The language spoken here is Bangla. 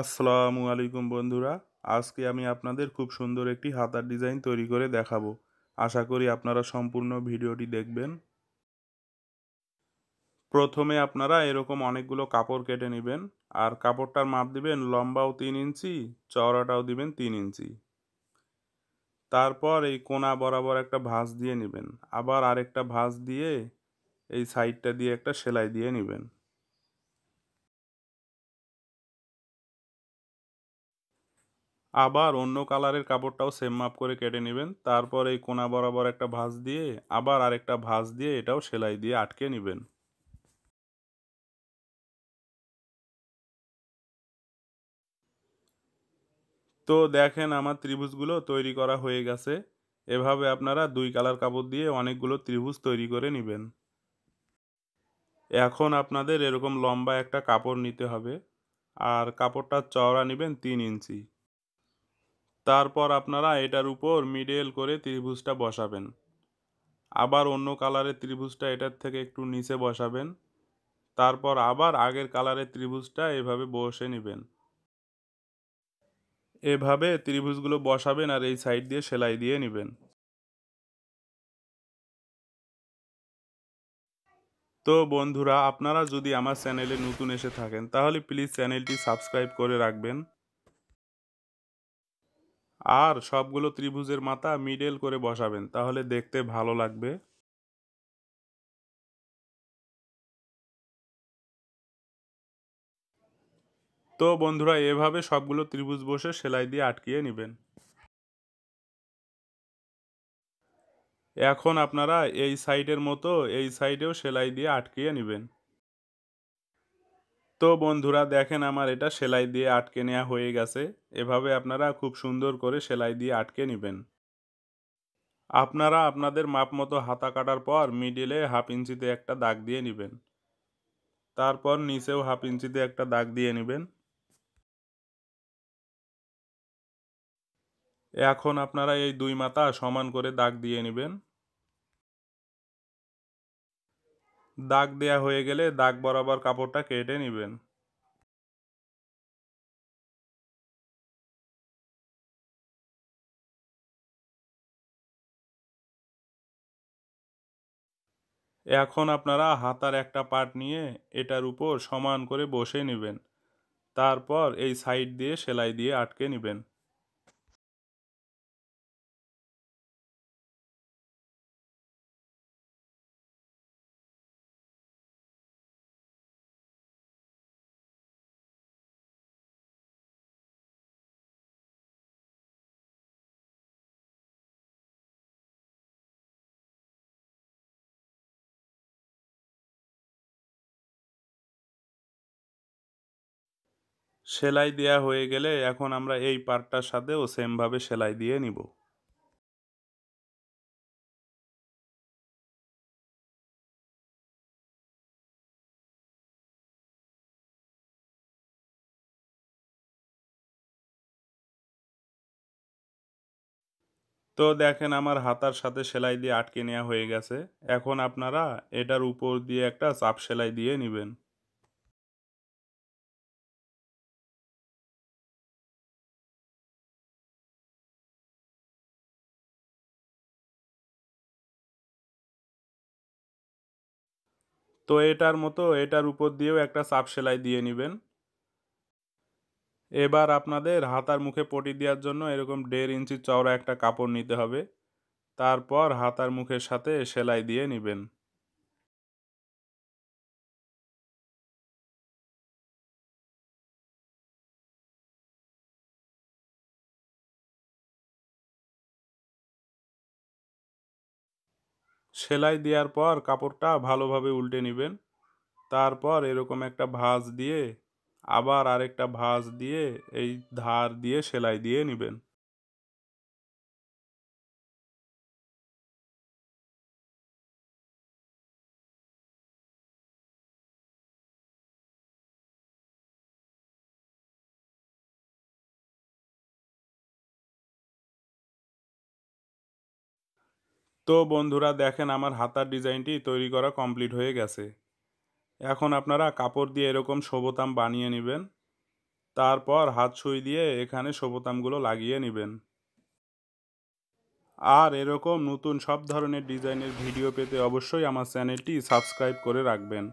আসসালামু আলাইকুম বন্ধুরা আজকে আমি আপনাদের খুব সুন্দর একটি হাতার ডিজাইন তৈরি করে দেখাবো আশা করি আপনারা সম্পূর্ণ ভিডিওটি দেখবেন প্রথমে আপনারা এরকম অনেকগুলো কাপড় কেটে নেবেন আর কাপড়টার মাপ দিবেন লম্বাও তিন ইঞ্চি চওড়াটাও দিবেন তিন ইঞ্চি তারপর এই কোনা বরাবর একটা ভাঁজ দিয়ে নেবেন আবার আরেকটা ভাঁজ দিয়ে এই সাইডটা দিয়ে একটা সেলাই দিয়ে নেবেন আবার অন্য কালারের কাপড়টাও সেম মাপ করে কেটে নেবেন তারপর এই কোনা বরাবর একটা ভাঁজ দিয়ে আবার আরেকটা ভাঁজ দিয়ে এটাও সেলাই দিয়ে আটকে নেবেন তো দেখেন আমার ত্রিভুজগুলো তৈরি করা হয়ে গেছে এভাবে আপনারা দুই কালার কাপড় দিয়ে অনেকগুলো ত্রিভুজ তৈরি করে নেবেন এখন আপনাদের এরকম লম্বা একটা কাপড় নিতে হবে আর কাপড়টা চওড়া নেবেন তিন ইঞ্চি তারপর আপনারা এটার উপর মিডেল করে ত্রিভুজটা বসাবেন আবার অন্য কালারের ত্রিভুজটা এটার থেকে একটু নিচে বসাবেন তারপর আবার আগের কালারের ত্রিভুজটা এভাবে বসে নেবেন এভাবে ত্রিভুজগুলো বসাবেন আর এই সাইড দিয়ে সেলাই দিয়ে নেবেন তো বন্ধুরা আপনারা যদি আমার চ্যানেলে নতুন এসে থাকেন তাহলে প্লিজ চ্যানেলটি সাবস্ক্রাইব করে রাখবেন আর সবগুলো ত্রিভুজের মাথা মিডেল করে বসাবেন তাহলে দেখতে ভালো লাগবে তো বন্ধুরা এভাবে সবগুলো ত্রিভুজ বসে সেলাই দিয়ে আটকিয়ে নেবেন এখন আপনারা এই সাইডের মতো এই সাইডেও সেলাই দিয়ে আটকিয়ে নেবেন তো বন্ধুরা দেখেন আমার এটা সেলাই দিয়ে আটকে নেওয়া হয়ে গেছে এভাবে আপনারা খুব সুন্দর করে সেলাই দিয়ে আটকে নেবেন আপনারা আপনাদের মাপ মতো হাতা কাটার পর মিডিলে হাফ ইঞ্চিতে একটা দাগ দিয়ে নেবেন তারপর নিচেও হাফ ইঞ্চিতে একটা দাগ দিয়ে নেবেন এখন আপনারা এই দুই মাথা সমান করে দাগ দিয়ে নেবেন দাগ দেয়া হয়ে গেলে দাগ বরাবর কাপড়টা কেটে নেবেন এখন আপনারা হাতার একটা পার্ট নিয়ে এটার উপর সমান করে বসে নেবেন তারপর এই সাইড দিয়ে সেলাই দিয়ে আটকে নেবেন সেলাই দেয়া হয়ে গেলে এখন আমরা এই পার্টটার সাথেও সেমভাবে সেলাই দিয়ে নিব তো দেখেন আমার হাতার সাথে সেলাই দিয়ে আটকে নেওয়া হয়ে গেছে এখন আপনারা এটার উপর দিয়ে একটা চাপ সেলাই দিয়ে নেবেন তো এটার মতো এটার উপর দিয়েও একটা চাপ সেলাই দিয়ে নেবেন এবার আপনাদের হাতার মুখে পটি দেওয়ার জন্য এরকম দেড় ইঞ্চি চওড়া একটা কাপড় নিতে হবে তারপর হাতার মুখের সাথে সেলাই দিয়ে নেবেন সেলাই দেওয়ার পর কাপড়টা ভালোভাবে উল্টে নেবেন তারপর এরকম একটা ভাঁজ দিয়ে আবার আরেকটা ভাঁজ দিয়ে এই ধার দিয়ে সেলাই দিয়ে নেবেন তো বন্ধুরা দেখেন আমার হাতার ডিজাইনটি তৈরি করা কমপ্লিট হয়ে গেছে এখন আপনারা কাপড় দিয়ে এরকম সবতাম বানিয়ে নেবেন তারপর হাত ছুঁই দিয়ে এখানে সবতামগুলো লাগিয়ে নেবেন আর এরকম নতুন সব ধরনের ডিজাইনের ভিডিও পেতে অবশ্যই আমার চ্যানেলটি সাবস্ক্রাইব করে রাখবেন